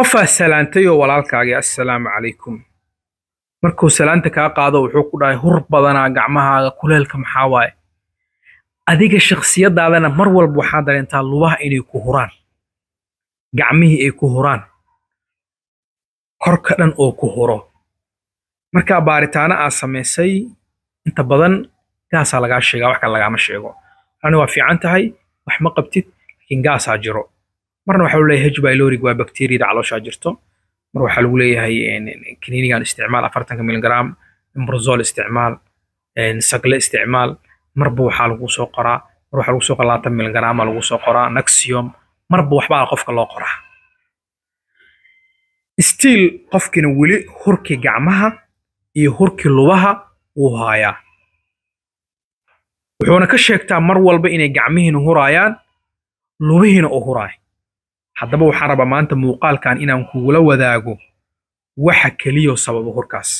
qofaa salaantay oo walaalkaagii assalaamu calaykum markuu salaanta kaa qaado wuxuu ku dhahay hur badanaa gacmahaaga kuleelka maxaa waaye adiga shakhsiyaddaadana mar walba waxaa dareentaa lubaha inay ku huraan gacmihii ay ku huraan korka dhan oo ku huro markaa baaritaano aa samaysay inta badan gaasaa lagaa sheegaa wax kale lagaama sheego ani waa fiican tahay wax ma qabtid laakiin gaasaa jiro marna waxa leeyahay bylorig waa bacteriyada calooshaa jirto mar waxaa lagu leeyahay kaniinigan isticmaal afartanka miligram imbrozol isticmaal sagle isticmaal marba waxaa lagu soo qoraa mar waxaa lagu soo qoraa labaatan miligrama lagu soo qoraa naxium marba waxbaa qofka loo qoraa stiil qofkina weli hurkii gacmaha iyo hurkii lubaha wuu haayaa wuxuuna ka sheegtaa mar walba inay gacmihiina huraayaan lubihiina u huraaya haddaba waxaan rabaa maanta muuqaalkan inaan kugula wadaago waxa keliyo sababo horkaas